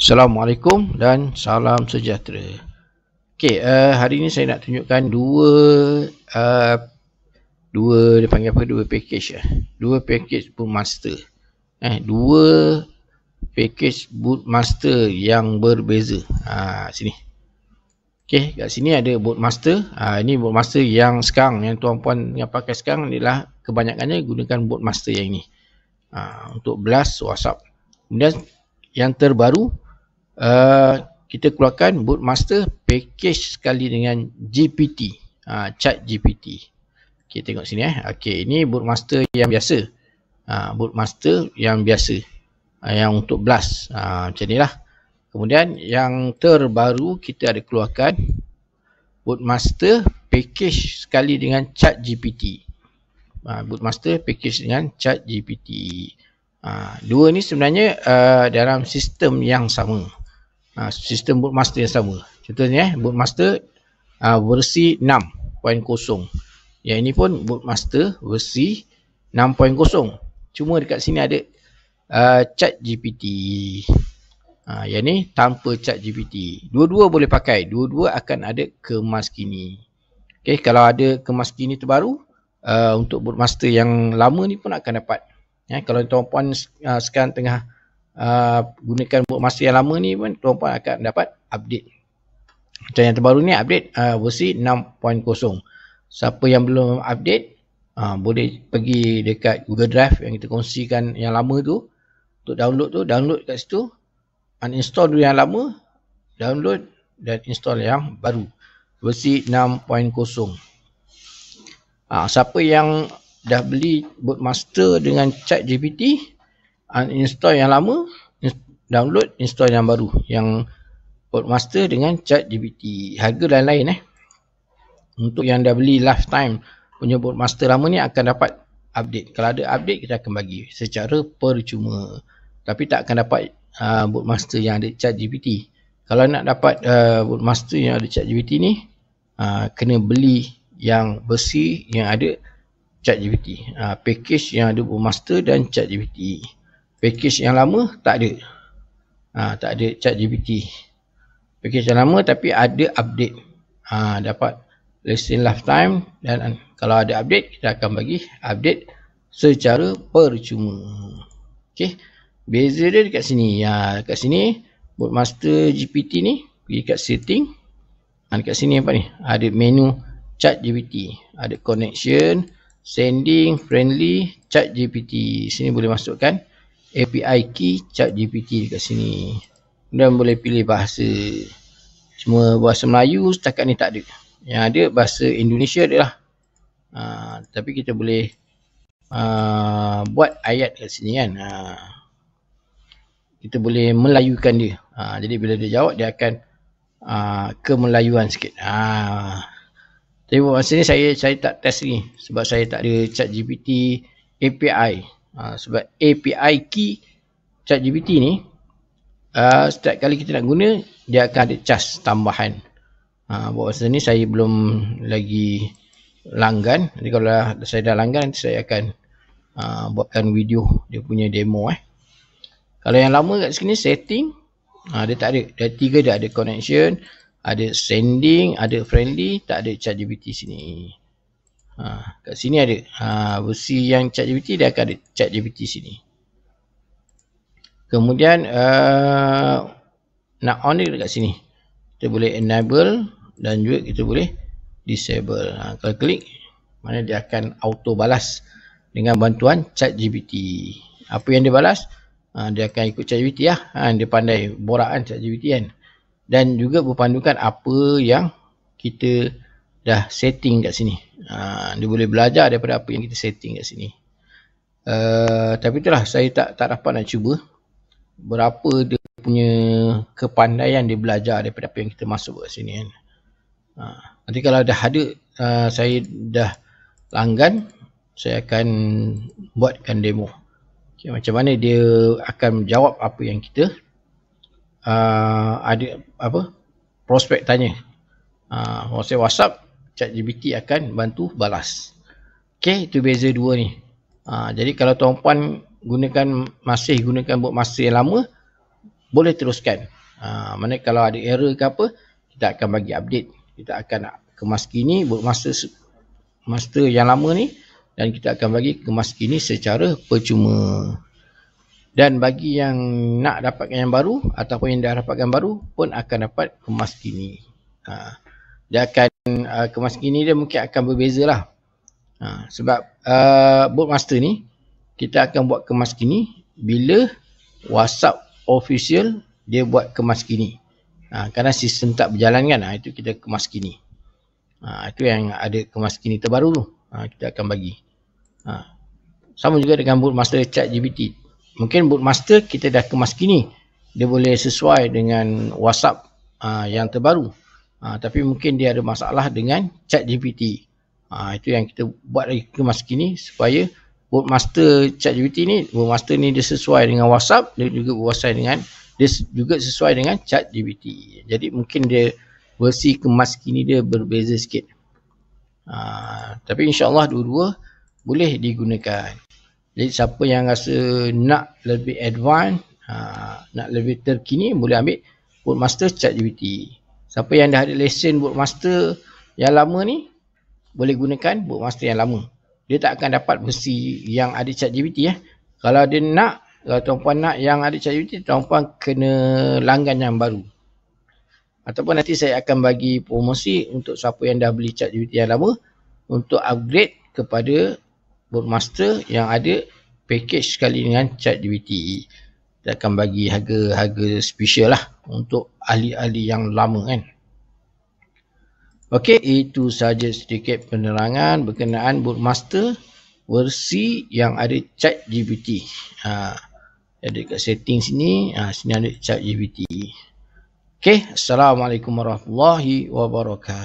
Assalamualaikum dan salam sejahtera. Okey, uh, hari ini saya nak tunjukkan dua uh, dua dipanggil apa dua package eh. Dua package boot master. Eh, dua package boot master yang berbeza. Ha, sini. Okey, kat sini ada boot master. Ha, ini boot master yang sekarang yang tuan-puan yang pakai sekarang ialah kebanyakannya gunakan boot master yang ini. Ha, untuk blast WhatsApp. Kemudian yang terbaru Uh, kita keluarkan master package sekali dengan GPT ha, ah, chat GPT ok tengok sini eh ok ini master yang biasa ha, ah, master yang biasa ah, yang untuk blast ha, macam ni lah kemudian yang terbaru kita ada keluarkan master package sekali dengan chat GPT ha, master package dengan chat GPT ha, dua ni sebenarnya uh, dalam sistem yang sama ha, sistem master yang sama contohnya eh, master ha, ah, versi 6.0 yang ini pun master versi 6.0 cuma dekat sini ada uh, chat GPT ha, yang ni tanpa chat GPT dua-dua boleh pakai dua-dua akan ada kemas kini okay, kalau ada kemas kini terbaru Uh, untuk master yang lama ni pun akan dapat ya, kalau tuan-puan uh, sekarang tengah uh, gunakan buat masa yang lama ni pun tuan-puan akan dapat update macam yang terbaru ni update uh, versi 6.0 siapa yang belum update Ha, boleh pergi dekat Google Drive yang kita kongsikan yang lama tu untuk download tu, download kat situ uninstall dulu yang lama download dan install yang baru versi 6.0 ha, siapa yang dah beli Bootmaster dengan chat GPT uninstall ah, yang lama download install yang baru yang master dengan chat GPT harga lain-lain eh untuk yang dah beli lifetime punya master lama ni akan dapat update kalau ada update kita akan bagi secara percuma tapi tak akan dapat Codemaster ah, master yang ada chat GPT kalau nak dapat Codemaster ah, master yang ada chat GPT ni uh, kena beli yang besi yang ada chat GPT uh, package yang ada master dan chat GPT Package yang lama tak ada. Ha, tak ada chat GPT. Package yang lama tapi ada update. Ha, dapat lesson lifetime dan kalau ada update kita akan bagi update secara percuma. Okay, Beza dia dekat sini. Ya, dekat sini Bootmaster GPT ni pergi kat setting. Ha, dekat sini apa ni? Ada menu chat GPT. Ada connection, sending, friendly, chat GPT. Sini boleh masukkan API key chat GPT dekat sini dan boleh pilih bahasa semua bahasa Melayu setakat ni tak ada yang ada bahasa Indonesia adalah ha, tapi kita boleh uh, buat ayat kat sini kan ha, kita boleh melayukan dia ha, jadi bila dia jawab dia akan uh, ke Melayuan sikit ha, tapi masa ni saya, saya tak test ni sebab saya tak ada chat GPT API ha, sebab API key ChatGPT ni uh, setiap kali kita nak guna dia akan ada charge tambahan ha, buat masa ni saya belum lagi langgan jadi kalau saya dah langgan nanti saya akan uh, buatkan video dia punya demo eh kalau yang lama kat sini setting uh, dia tak ada dia tiga dia ada connection ada sending ada friendly tak ada chat GPT sini Ha, kat sini ada. Ha, versi yang chat GPT dia akan ada chat GPT sini. Kemudian uh, nak on dia dekat sini. Kita boleh enable dan juga kita boleh disable. Ha, kalau klik mana dia akan auto balas dengan bantuan chat GPT. Apa yang dia balas? Ha, dia akan ikut chat GPT lah. Ha, dia pandai borak kan chat GPT kan. Dan juga berpandukan apa yang kita dah setting kat sini. Ha, dia boleh belajar daripada apa yang kita setting kat sini. Uh, tapi itulah saya tak tak dapat nak cuba berapa dia punya kepandaian dia belajar daripada apa yang kita masuk kat sini kan. Ha, nanti kalau dah ada uh, saya dah langgan saya akan buatkan demo. Okay, macam mana dia akan menjawab apa yang kita uh, ada apa prospek tanya. Ha, uh, WhatsApp chat GPT akan bantu balas. Okey, itu beza dua ni. Ha, jadi kalau tuan puan gunakan masih gunakan buat masih yang lama boleh teruskan. Ha, mana kalau ada error ke apa kita akan bagi update. Kita akan kemas kini buat master master yang lama ni dan kita akan bagi kemas kini secara percuma. Dan bagi yang nak dapatkan yang baru ataupun yang dah dapatkan baru pun akan dapat kemas kini. Ha dia akan uh, ke kini dia mungkin akan berbeza lah ha, sebab uh, board master ni kita akan buat kemas kini bila whatsapp official dia buat kemas kini ha, kerana sistem tak berjalan kan ha, itu kita kemas kini ha, itu yang ada kemas kini terbaru tu ha, kita akan bagi ha. sama juga dengan board master chat GBT mungkin board master kita dah kemas kini dia boleh sesuai dengan whatsapp uh, yang terbaru Ha, tapi mungkin dia ada masalah dengan chat GPT. Ha, itu yang kita buat lagi ke masa kini supaya Wordmaster chat GPT ni, Wordmaster ni dia sesuai dengan WhatsApp, dia juga sesuai dengan dia juga sesuai dengan chat GPT. Jadi mungkin dia versi kemas kini dia berbeza sikit. Ha, tapi insyaAllah dua-dua boleh digunakan. Jadi siapa yang rasa nak lebih advance, ha, nak lebih terkini boleh ambil master chat GPT. Siapa yang dah ada lesen buat master yang lama ni boleh gunakan buat master yang lama. Dia tak akan dapat versi yang ada chat GPT ya. Eh. Kalau dia nak, kalau tuan-puan nak yang ada chat GPT, tuan-puan kena langgan yang baru. Ataupun nanti saya akan bagi promosi untuk siapa yang dah beli chat GPT yang lama untuk upgrade kepada buat master yang ada package sekali dengan chat GPT dia akan bagi harga-harga special lah untuk ahli-ahli yang lama kan. Okey, itu saja sedikit penerangan berkenaan Bootmaster versi yang ada chat GPT. Ha, ada dekat setting sini, ha, sini ada chat GPT. Okey, Assalamualaikum warahmatullahi wabarakatuh.